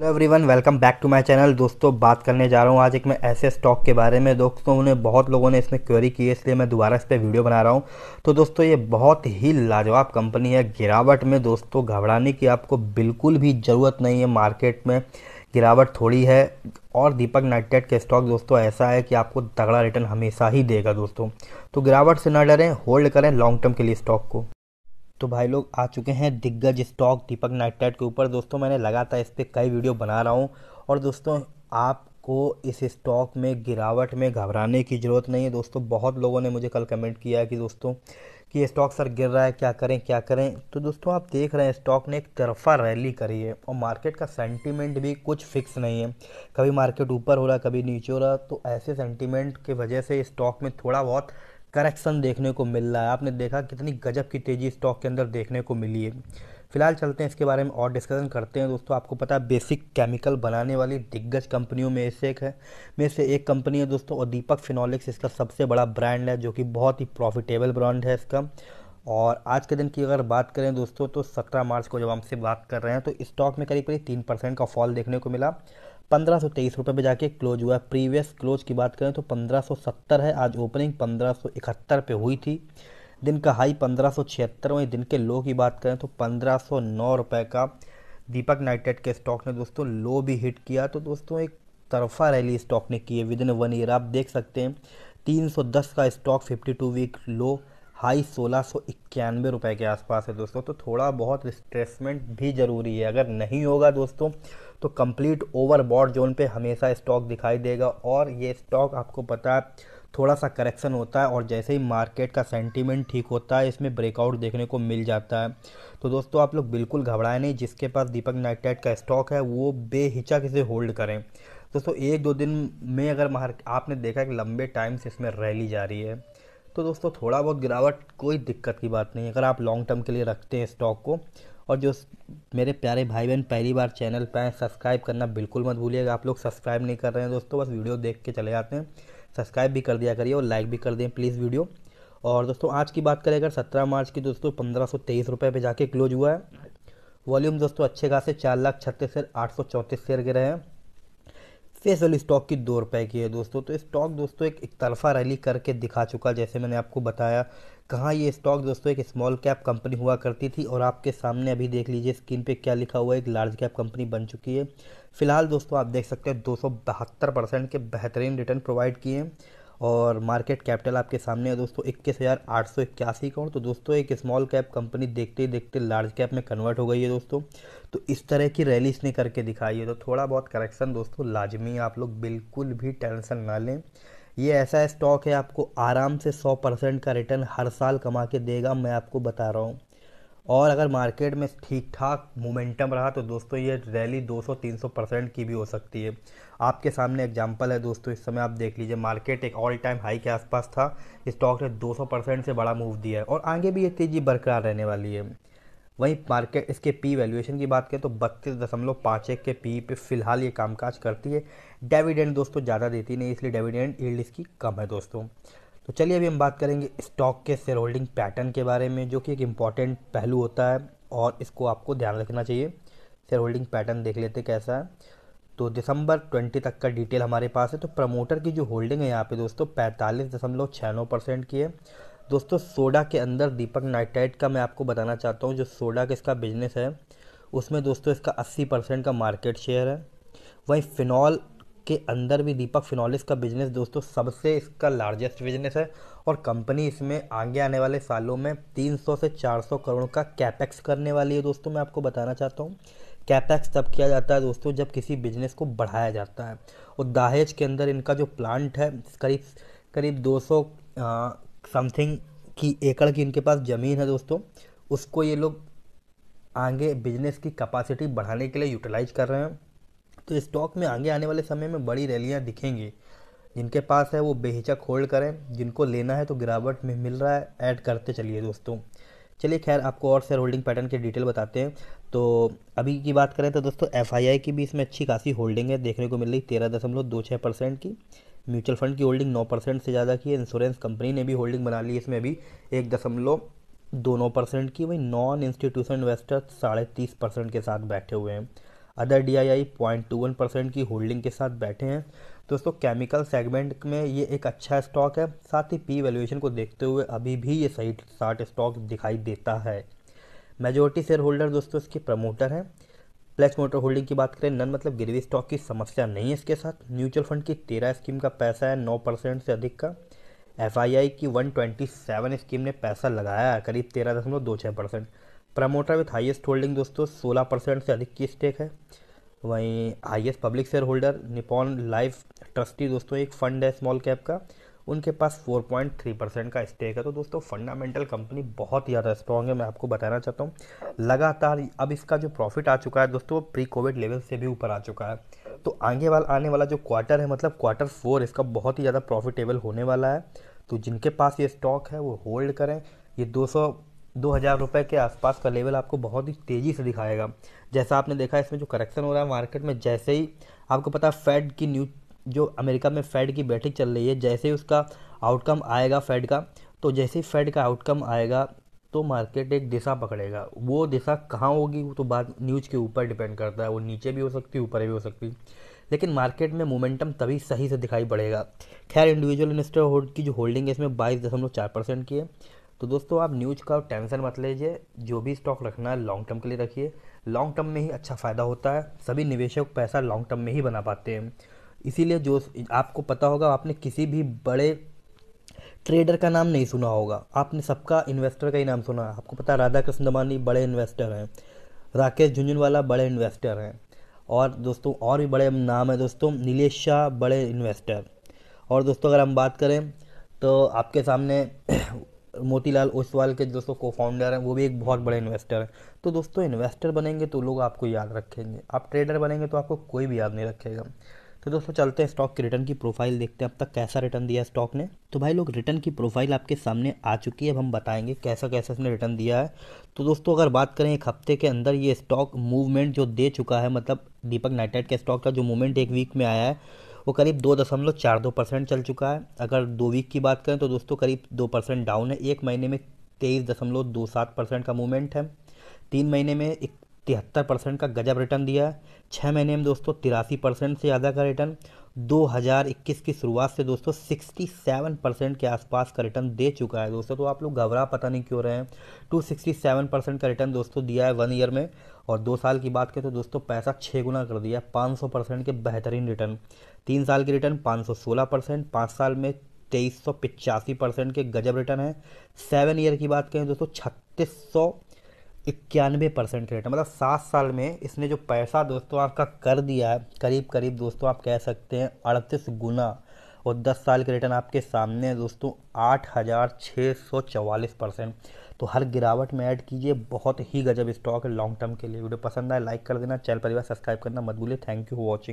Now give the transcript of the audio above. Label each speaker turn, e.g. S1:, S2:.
S1: hello everyone welcome back to my channel दोस्तों बात करने जा रहा हूँ आज एक मैं ऐसे स्टॉक के बारे में दोस्तों उन्हें बहुत लोगों ने इसमें क्वेरी की है इसलिए मैं दोबारा इस पर वीडियो बना रहा हूँ तो दोस्तों ये बहुत ही लाजवाब कंपनी है गिरावट में दोस्तों घबराने की आपको बिल्कुल भी ज़रूरत नहीं है मार्केट में गिरावट थोड़ी है और दीपक नाइटेड के स्टॉक दोस्तों ऐसा है कि आपको तगड़ा रिटर्न हमेशा ही देगा दोस्तों तो गिरावट से ना डरें होल्ड करें लॉन्ग टर्म के लिए स्टॉक को तो भाई लोग आ चुके हैं दिग्गज स्टॉक दीपक नाइट्राइट के ऊपर दोस्तों मैंने लगातार इस पर कई वीडियो बना रहा हूँ और दोस्तों आपको इस स्टॉक में गिरावट में घबराने की ज़रूरत नहीं है दोस्तों बहुत लोगों ने मुझे कल कमेंट किया कि दोस्तों कि स्टॉक सर गिर रहा है क्या करें क्या करें तो दोस्तों आप देख रहे हैं स्टॉक ने एक तरफा रैली करी है और मार्केट का सेंटीमेंट भी कुछ फिक्स नहीं है कभी मार्केट ऊपर हो रहा कभी नीचे हो रहा तो ऐसे सेंटीमेंट के वजह से स्टॉक में थोड़ा बहुत करेक्शन देखने को मिल रहा है आपने देखा कितनी गजब की तेज़ी स्टॉक के अंदर देखने को मिली है फिलहाल चलते हैं इसके बारे में और डिस्कशन करते हैं दोस्तों आपको पता है बेसिक केमिकल बनाने वाली दिग्गज कंपनियों में से एक है में से एक कंपनी है दोस्तों और दीपक फिनोलिक्स इसका सबसे बड़ा ब्रांड है जो कि बहुत ही प्रॉफिटेबल ब्रांड है इसका और आज के दिन की अगर बात करें दोस्तों तो 17 मार्च को जब हमसे बात कर रहे हैं तो स्टॉक में करीब करीब तीन परसेंट का फॉल देखने को मिला पंद्रह सौ तेईस रुपये पर जाके क्लोज हुआ है प्रीवियस क्लोज की बात करें तो पंद्रह सौ सत्तर है आज ओपनिंग पंद्रह सौ इकहत्तर पे हुई थी दिन का हाई पंद्रह सौ छिहत्तर वहीं दिन के लो की बात करें तो पंद्रह सौ नौ रुपये का दीपक नाइटेड के स्टॉक ने दोस्तों लो भी हिट किया तो दोस्तों एक तरफा रैली स्टॉक ने की है विद इन वन ईयर आप देख सकते हैं 310 का स्टॉक 52 वीक लो हाई सोलह सौ इक्यानवे रुपये के आसपास है दोस्तों तो थोड़ा बहुत रिस्ट्रेसमेंट भी ज़रूरी है अगर नहीं होगा दोस्तों तो कंप्लीट ओवरबॉड जोन पे हमेशा स्टॉक दिखाई देगा और ये स्टॉक आपको पता है थोड़ा सा करेक्शन होता है और जैसे ही मार्केट का सेंटीमेंट ठीक होता है इसमें ब्रेकआउट देखने को मिल जाता है तो दोस्तों आप लोग बिल्कुल घबराएं नहीं जिसके पास दीपक नाइटेट का स्टॉक है वो बेहिचक इसे होल्ड करें दोस्तों एक दो दिन में अगर आपने देखा कि लंबे टाइम से इसमें रैली जा रही है तो दोस्तों थोड़ा बहुत गिरावट कोई दिक्कत की बात नहीं अगर आप लॉन्ग टर्म के लिए रखते हैं स्टॉक को और जो मेरे प्यारे भाई बहन पहली बार चैनल पर आए सब्सक्राइब करना बिल्कुल मत भूलिएगा आप लोग सब्सक्राइब नहीं कर रहे हैं दोस्तों बस वीडियो देख के चले जाते हैं सब्सक्राइब भी कर दिया करिए और लाइक भी कर दें प्लीज़ वीडियो और दोस्तों आज की बात करें अगर सत्रह मार्च की दोस्तों पंद्रह सौ तेईस रुपये पर जाके क्लोज हुआ है वॉल्यूम दोस्तों अच्छे खासे चार लाख छत्तीस शेयर आठ सौ चौंतीस शेयर गिरे हैं फेसल स्टॉक की दो रुपए की है दोस्तों तो स्टॉक दोस्तों एक, एक तरफा रैली करके दिखा चुका जैसे मैंने आपको बताया कहाँ ये स्टॉक दोस्तों एक स्मॉल कैप कंपनी हुआ करती थी और आपके सामने अभी देख लीजिए स्क्रीन पे क्या लिखा हुआ है एक लार्ज कैप कंपनी बन चुकी है फिलहाल दोस्तों आप देख सकते हैं दो परसेंट के बेहतरीन रिटर्न प्रोवाइड किए हैं और मार्केट कैपिटल आपके सामने है दोस्तों इक्कीस हज़ार आठ सौ इक्यासी करोड़ तो दोस्तों एक स्मॉल कैप कंपनी देखते ही देखते लार्ज कैप में कन्वर्ट हो गई है दोस्तों तो इस तरह की रैली इसने करके दिखाई है तो थोड़ा बहुत करेक्शन दोस्तों लाजमी आप लोग बिल्कुल भी टेंशन ना लें ये ऐसा स्टॉक है आपको आराम से सौ परसेंट का रिटर्न हर साल कमा के देगा मैं आपको बता रहा हूँ और अगर मार्केट में ठीक ठाक मोमेंटम रहा तो दोस्तों ये रैली 200-300 परसेंट की भी हो सकती है आपके सामने एग्जाम्पल है दोस्तों इस समय आप देख लीजिए मार्केट एक ऑल टाइम हाई के आसपास था स्टॉक ने 200 परसेंट से बड़ा मूव दिया है और आगे भी ये तेज़ी बरकरार रहने वाली है वहीं मार्केट इसके पी वैल्यूएशन की बात करें तो बत्तीस दशमलव पाँच एक के पी पे फिलहाल ये कामकाज करती है डेविडेंड दोस्तों ज़्यादा देती नहीं इसलिए डेविडेंड ईल्ड इसकी कम है दोस्तों तो चलिए अभी हम बात करेंगे स्टॉक के शेयर होल्डिंग पैटर्न के बारे में जो कि एक इम्पॉर्टेंट पहलू होता है और इसको आपको ध्यान रखना चाहिए शेयर होल्डिंग पैटर्न देख लेते कैसा है तो दिसंबर ट्वेंटी तक का डिटेल हमारे पास है तो प्रमोटर की जो होल्डिंग है यहाँ पे दोस्तों पैंतालीस दशमलव छः नौ परसेंट की है दोस्तों सोडा के अंदर दीपक नाइट्राइट का मैं आपको बताना चाहता हूँ जो सोडा का इसका बिजनेस है उसमें दोस्तों इसका अस्सी परसेंट का मार्केट शेयर है वहीं फिनॉल के अंदर भी दीपक फिनॉलिस का बिजनेस दोस्तों सबसे इसका लार्जेस्ट बिजनेस है और कंपनी इसमें आगे आने वाले सालों में 300 से 400 करोड़ का कैपेक्स करने वाली है दोस्तों मैं आपको बताना चाहता हूँ कैपेक्स तब किया जाता है दोस्तों जब किसी बिजनेस को बढ़ाया जाता है और दाहेज के अंदर इनका जो प्लांट है करीब करीब दो समथिंग की एकड़ की इनके पास ज़मीन है दोस्तों उसको ये लोग आगे बिजनेस की कैपेसिटी बढ़ाने के लिए यूटिलाइज कर रहे हैं तो स्टॉक में आगे आने वाले समय में बड़ी रैलियाँ दिखेंगी जिनके पास है वो बेहिचक होल्ड करें जिनको लेना है तो गिरावट में मिल रहा है ऐड करते चलिए दोस्तों चलिए खैर आपको और शेयर होल्डिंग पैटर्न की डिटेल बताते हैं तो अभी की बात करें तो दोस्तों एफ की भी इसमें अच्छी खासी होल्डिंग है देखने को मिल रही तेरह दशमलव दो छः परसेंट की म्यूचुअल फंड की होल्डिंग नौ परसेंट से ज़्यादा की है इंश्योरेंस कंपनी ने भी होल्डिंग बना ली इसमें अभी एक दशमलव दो नौ परसेंट की वही नॉन इंस्टीट्यूशन इन्वेस्टर साढ़े तीस परसेंट के साथ बैठे हुए हैं अदर डी आई परसेंट की होल्डिंग के साथ बैठे हैं दोस्तों केमिकल सेगमेंट में ये एक अच्छा स्टॉक है साथ ही पी वैल्यूएशन को देखते हुए अभी भी ये सही साठ स्टॉक दिखाई देता है मेजोरिटी शेयर होल्डर दोस्तों इसके प्रमोटर हैं प्लस मोटर होल्डिंग की बात करें नन मतलब गिरवी स्टॉक की समस्या नहीं है इसके साथ म्यूचुअल फंड की तेरह स्कीम का पैसा है नौ परसेंट से अधिक का एफ की सेवन स्कीम ने पैसा लगाया है करीब तेरह दशमलव दो छः percent promoter with highest holding दोस्तों 16 परसेंट से अधिक की स्टेक है वहीं highest public share holder Nippon life trustee दोस्तों एक फंड है स्मॉल कैप का उनके पास 4.3 परसेंट का स्टेक है तो दोस्तों फंडामेंटल कंपनी बहुत ही ज़्यादा स्ट्रॉन्ग है मैं आपको बताना चाहता हूँ लगातार अब इसका जो प्रॉफिट आ चुका है दोस्तों प्री कोविड लेवल से भी ऊपर आ चुका है तो आगे वाला आने वाला जो क्वार्टर है मतलब क्वार्टर फोर इसका बहुत ही ज़्यादा प्रॉफिटेबल होने वाला है तो जिनके पास ये स्टॉक है वो होल्ड करें ये सौ दो हज़ार रुपये के आसपास का लेवल आपको बहुत ही तेज़ी से दिखाएगा जैसा आपने देखा इसमें जो करेक्शन हो रहा है मार्केट में जैसे ही आपको पता फेड की न्यूज जो अमेरिका में फेड की बैठक चल रही है जैसे ही उसका आउटकम आएगा फेड का तो जैसे ही फेड का आउटकम आएगा तो मार्केट एक दिशा पकड़ेगा वो दिशा कहाँ होगी वो तो बात न्यूज के ऊपर डिपेंड करता है वो नीचे भी हो सकती है ऊपर भी हो सकती लेकिन मार्केट में मोमेंटम तभी सही से दिखाई पड़ेगा खैर इंडिविजुअल इन्वेस्टर होल्ड की जो होल्डिंग है इसमें बाईस दशमलव चार परसेंट की है तो दोस्तों आप न्यूज का टेंशन मत लीजिए जो भी स्टॉक रखना है लॉन्ग टर्म के लिए रखिए लॉन्ग टर्म में ही अच्छा फ़ायदा होता है सभी निवेशक पैसा लॉन्ग टर्म में ही बना पाते हैं इसीलिए जो आपको पता होगा आपने किसी भी बड़े ट्रेडर का नाम नहीं सुना होगा आपने सबका इन्वेस्टर का ही नाम सुना आपको पता है राधा कृष्ण दमानी बड़े इन्वेस्टर हैं राकेश झुंझुनवाला बड़े इन्वेस्टर हैं और दोस्तों और भी बड़े नाम हैं दोस्तों नीलेश शाह बड़े इन्वेस्टर और दोस्तों अगर हम बात करें तो आपके सामने मोतीलाल ओसवाल के दोस्तों को फाउंडर हैं वो भी एक बहुत बड़े इन्वेस्टर हैं तो दोस्तों इन्वेस्टर बनेंगे तो लोग आपको याद रखेंगे आप ट्रेडर बनेंगे तो आपको कोई भी याद नहीं रखेगा तो दोस्तों चलते हैं स्टॉक के रिटर्न की प्रोफाइल देखते हैं अब तक कैसा रिटर्न दिया स्टॉक ने तो भाई लोग रिटर्न की प्रोफाइल आपके सामने आ चुकी है अब हम बताएंगे कैसा कैसा इसने रिटर्न दिया है तो दोस्तों अगर बात करें एक हफ्ते के अंदर ये स्टॉक मूवमेंट जो दे चुका है मतलब दीपक नाइटेड के स्टॉक का जो मूवमेंट एक वीक में आया है वो करीब दो दशमलव चार दो परसेंट चल चुका है अगर दो वीक की बात करें तो दोस्तों करीब दो परसेंट डाउन है एक महीने में तेईस दशमलव दो सात परसेंट का मूवमेंट है तीन महीने में एक तिहत्तर परसेंट का गजब रिटर्न दिया है छः महीने में दोस्तों तिरासी परसेंट से ज़्यादा का रिटर्न 2021 की शुरुआत से दोस्तों 67 परसेंट के आसपास का रिटर्न दे चुका है दोस्तों तो आप लोग घबरा पता नहीं क्यों रहे हैं 267 परसेंट का रिटर्न दोस्तों दिया है वन ईयर में और दो साल की बात करें तो दोस्तों पैसा छः गुना कर दिया है 500 के बेहतरीन रिटर्न तीन साल के रिटर्न पाँच सौ साल में तेईस परसेंट के गजब रिटर्न है सेवन ईयर की बात करें दोस्तों छत्तीस इक्यानवे परसेंट रेट मतलब सात साल में इसने जो पैसा दोस्तों आपका कर दिया है करीब करीब दोस्तों आप कह सकते हैं अड़तीस गुना और दस साल के रिटर्न आपके सामने है दोस्तों आठ हज़ार छः सौ चवालीस परसेंट तो हर गिरावट में ऐड कीजिए बहुत ही गजब स्टॉक है लॉन्ग टर्म के लिए वीडियो पसंद आए लाइक कर देना चैनल परिवार सब्सक्राइब करना मत भूलिए थैंक यू फॉर वॉचिंग